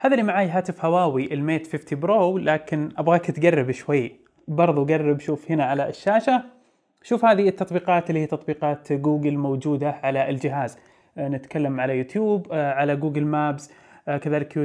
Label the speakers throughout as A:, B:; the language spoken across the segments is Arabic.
A: هذا اللي معاي هاتف هواوي الميت 50 برو لكن ابغاك تقرب شوي برضو قرب شوف هنا على الشاشة شوف هذه التطبيقات اللي هي تطبيقات جوجل موجودة على الجهاز آه، نتكلم على يوتيوب آه، على جوجل مابس آه، كذلك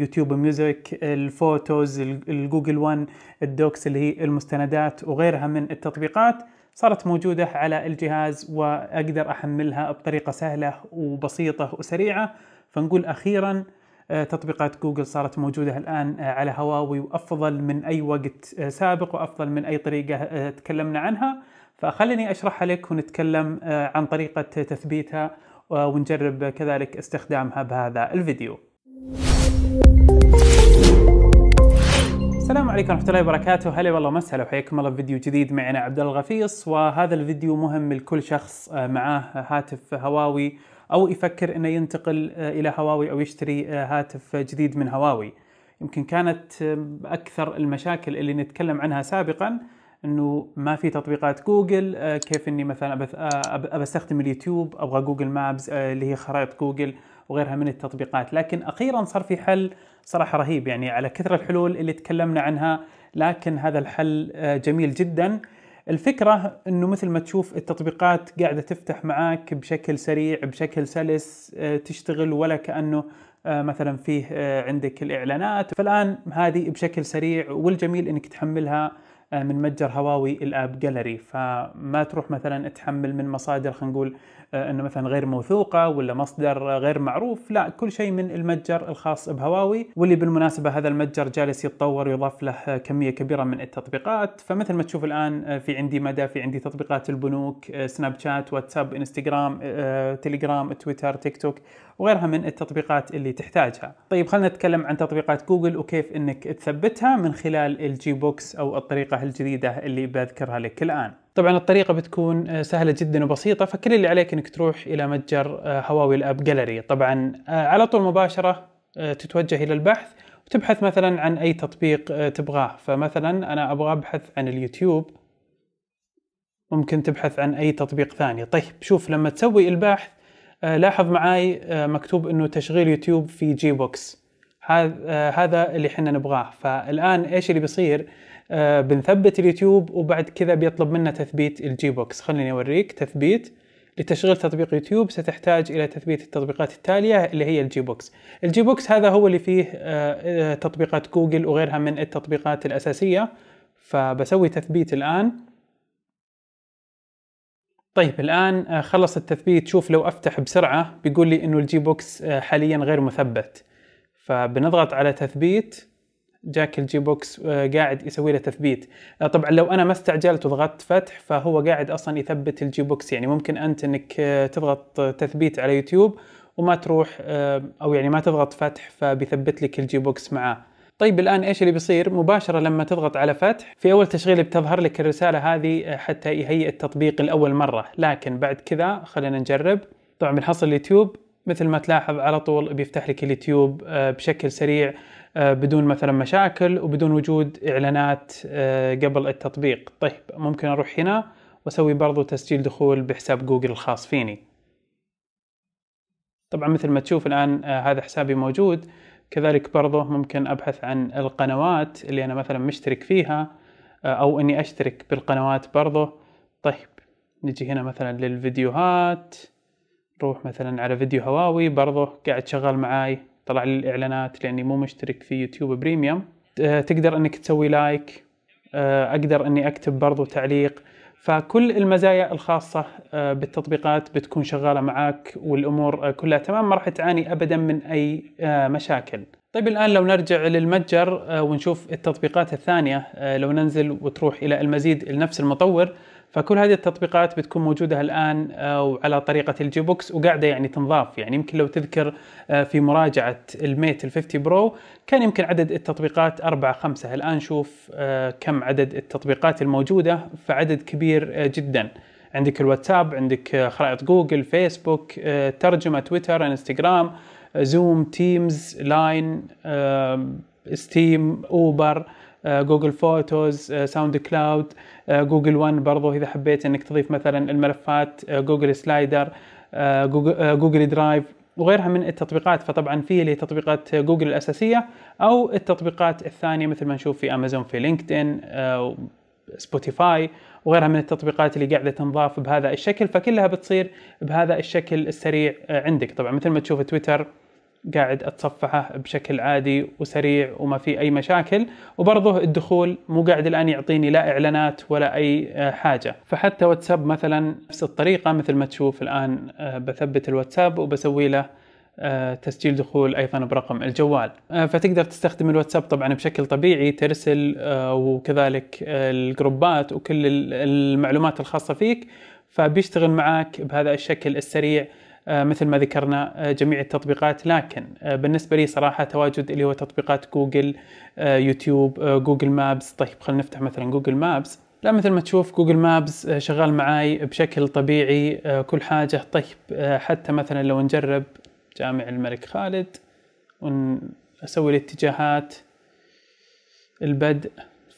A: يوتيوب ميوزك الفوتوز الجوجل ون الدوكس اللي هي المستندات وغيرها من التطبيقات صارت موجودة على الجهاز وأقدر أحملها بطريقة سهلة وبسيطة وسريعة فنقول أخيراً آه، تطبيقات جوجل صارت موجودة الآن آه، على هواوي وأفضل من أي وقت آه، سابق وأفضل من أي طريقة تكلمنا عنها فخليني أشرحها لك ونتكلم عن طريقة تثبيتها ونجرب كذلك استخدامها بهذا الفيديو السلام عليكم ورحمة الله وبركاته، هلا والله مسهلا وحياكم الله في فيديو جديد معنا عبد الله الغفيص وهذا الفيديو مهم لكل شخص آه، معاه هاتف هواوي او يفكر انه ينتقل آه، الى هواوي او يشتري آه، هاتف جديد من هواوي. يمكن كانت اكثر المشاكل اللي نتكلم عنها سابقا انه ما في تطبيقات جوجل، كيف اني مثلا ابى استخدم اليوتيوب، ابغى جوجل مابس اللي هي خرائط جوجل وغيرها من التطبيقات، لكن اخيرا صار في حل صراحه رهيب يعني على كثر الحلول اللي تكلمنا عنها لكن هذا الحل آه، جميل جدا الفكرة انه مثل ما تشوف التطبيقات قاعدة تفتح معاك بشكل سريع بشكل سلس آه، تشتغل ولا كأنه آه، مثلا فيه عندك الاعلانات فالان هذه بشكل سريع والجميل انك تحملها آه، من متجر هواوي الاب جاليري فما تروح مثلا تحمل من مصادر خلينا نقول آه، انه مثلا غير موثوقه ولا مصدر غير معروف لا كل شيء من المتجر الخاص بهواوي واللي بالمناسبه هذا المتجر جالس يتطور ويضاف له كميه كبيره من التطبيقات فمثل ما تشوف الان آه، في عندي مدى في عندي تطبيقات البنوك سناب شات واتساب انستغرام تليجرام تويتر تيك توك وغيرها من التطبيقات اللي تحتاجها طيب خلينا نتكلم عن تطبيقات جوجل وكيف انك تثبتها من خلال الجي بوكس او الطريقه الجديده اللي بذكرها لك الان. طبعا الطريقه بتكون آه، سهله جدا وبسيطه فكل اللي عليك انك تروح الى متجر آه، هواوي الاب جاليري طبعا آه، على طول مباشره تتوجه الى البحث وتبحث مثلا عن اي تطبيق تبغاه فمثلا انا ابغى ابحث عن اليوتيوب ممكن تبحث عن اي تطبيق ثاني طيب شوف لما تسوي البحث لاحظ معاي مكتوب انه تشغيل يوتيوب في جي بوكس آه، هذا اللي احنا نبغاه فالان ايش اللي بيصير آه بنثبت اليوتيوب وبعد كذا بيطلب منا تثبيت الجي بوكس خليني اوريك تثبيت لتشغيل تطبيق يوتيوب ستحتاج الى تثبيت التطبيقات التاليه اللي هي الجي بوكس الجي بوكس هذا هو اللي فيه آه،, آه تطبيقات جوجل وغيرها من التطبيقات الاساسيه فبسوي تثبيت الان طيب الان آه، خلص التثبيت شوف لو افتح بسرعه بيقول لي انه الجي بوكس حاليا غير مثبت فبنضغط على تثبيت جاك الجي بوكس آه، قاعد يسوي له تثبيت آه، طبعا لو انا ما استعجلت وضغطت فتح فهو قاعد اصلا يثبت الجي بوكس يعني ممكن انت انك آه، تضغط تثبيت على يوتيوب وما تروح او يعني ما تضغط فتح فبيثبت لك الجي بوكس معاه طيب الان ايش اللي بيصير مباشره لما تضغط على فتح في اول تشغيل بتظهر لك الرساله هذه حتى يهيئ التطبيق الاول مره لكن بعد كذا خلينا نجرب طبعا بنحصل اليوتيوب مثل ما تلاحظ على طول بيفتح لك اليوتيوب آه، بشكل سريع آه، بدون مثلا مشاكل وبدون وجود اعلانات آه، قبل التطبيق طيب ممكن اروح هنا واسوي برضو تسجيل دخول بحساب جوجل الخاص فيني طبعا مثل ما تشوف الان هذا حسابي موجود كذلك برضو ممكن ابحث عن القنوات اللي انا مثلا مشترك فيها او اني اشترك بالقنوات برضو طيب نجي هنا مثلا للفيديوهات تروح مثلا على فيديو هواوي برضه قاعد شغال معاي طلع لي الاعلانات لاني مو مشترك في يوتيوب بريميوم آه، تقدر انك تسوي لايك آه، اقدر اني اكتب برضو تعليق فكل المزايا الخاصة آه، بالتطبيقات بتكون شغالة معاك والامور كلها تمام ما راح تعاني ابدا من اي مشاكل طيب الآن لو نرجع للمتجر آه، ونشوف التطبيقات الثانية آه، لو ننزل وتروح إلى المزيد لنفس المطور فكل هذه التطبيقات بتكون موجودة الآن آه، وعلى طريقة الجي بوكس وقاعدة يعني تنضاف يعني يمكن لو تذكر في مراجعة الميت ال50 برو كان يمكن عدد التطبيقات أربعة خمسة الآن شوف كم عدد التطبيقات الموجودة فعدد كبير جدا عندك الواتساب عندك خرائط جوجل فيسبوك ترجمة تويتر انستغرام زوم تيمز لاين ستيم اوبر جوجل فوتوز ساوند كلاود جوجل ون برضو اذا حبيت انك تضيف مثلا الملفات جوجل سلايدر جوجل درايف وغيرها من التطبيقات فطبعا في اللي تطبيقات جوجل الاساسيه او التطبيقات الثانيه مثل ما نشوف في امازون في لينكدين سبوتيفاي uh، وغيرها من التطبيقات اللي قاعده تنضاف بهذا الشكل فكلها بتصير بهذا الشكل السريع عندك طبعا مثل ما تشوف تويتر قاعد اتصفحه بشكل عادي وسريع وما في اي مشاكل وبرضه الدخول مو قاعد الان يعطيني لا اعلانات ولا اي آه، حاجه فحتى واتساب مثلا نفس الطريقه مثل ما تشوف الان آه، بثبت الواتساب وبسوي له آه، تسجيل دخول ايضا برقم الجوال فتقدر تستخدم الواتساب طبعا بشكل طبيعي ترسل وكذلك الجروبات وكل المعلومات الخاصه فيك فبيشتغل معك بهذا الشكل السريع آه، مثل ما ذكرنا آه، جميع التطبيقات لكن آه، بالنسبة لي صراحة تواجد اللي هو تطبيقات جوجل يوتيوب جوجل مابس طيب خلينا نفتح مثلا جوجل مابس لا مثل ما تشوف جوجل مابس شغال معاي بشكل طبيعي كل حاجة طيب حتى مثلا لو نجرب جامع الملك خالد ونسوي الاتجاهات البدء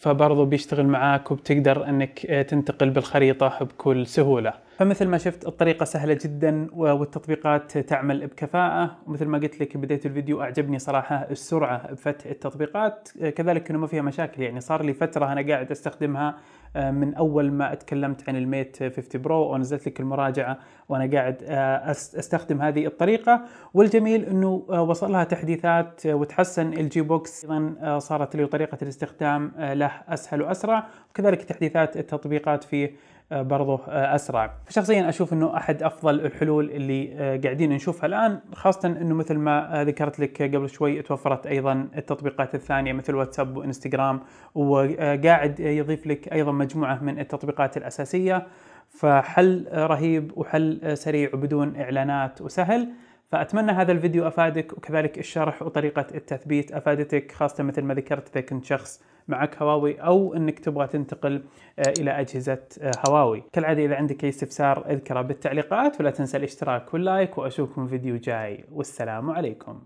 A: فبرضو بيشتغل معاك وبتقدر انك آه، تنتقل بالخريطة بكل سهولة فمثل ما شفت الطريقة سهلة جدا والتطبيقات تعمل بكفاءة ومثل ما قلت لك بداية الفيديو أعجبني صراحة السرعة بفتح التطبيقات آه، كذلك أنه ما فيها مشاكل يعني صار لي فترة أنا قاعد أستخدمها من اول ما اتكلمت عن الميت 50 برو ونزلت لك المراجعه وانا قاعد آه، استخدم هذه الطريقه والجميل انه آه، وصلها تحديثات آه، وتحسن الجي بوكس ايضا صارت له طريقه الاستخدام له اسهل واسرع وكذلك تحديثات التطبيقات فيه آه، برضه آه، اسرع فشخصيا اشوف انه احد افضل الحلول اللي آه، قاعدين نشوفها الان خاصه انه مثل ما ذكرت لك قبل شوي توفرت ايضا التطبيقات الثانيه مثل واتساب وانستغرام وقاعد يضيف لك ايضا مجموعه من التطبيقات الاساسيه فحل رهيب وحل سريع وبدون اعلانات وسهل فاتمنى هذا الفيديو افادك وكذلك الشرح وطريقه التثبيت افادتك خاصه مثل ما ذكرت اذا كنت شخص معك هواوي او انك تبغى تنتقل آه، الى اجهزه آه، هواوي كالعاده اذا عندك اي استفسار اذكره بالتعليقات ولا تنسى الاشتراك واللايك واشوفكم فيديو جاي والسلام عليكم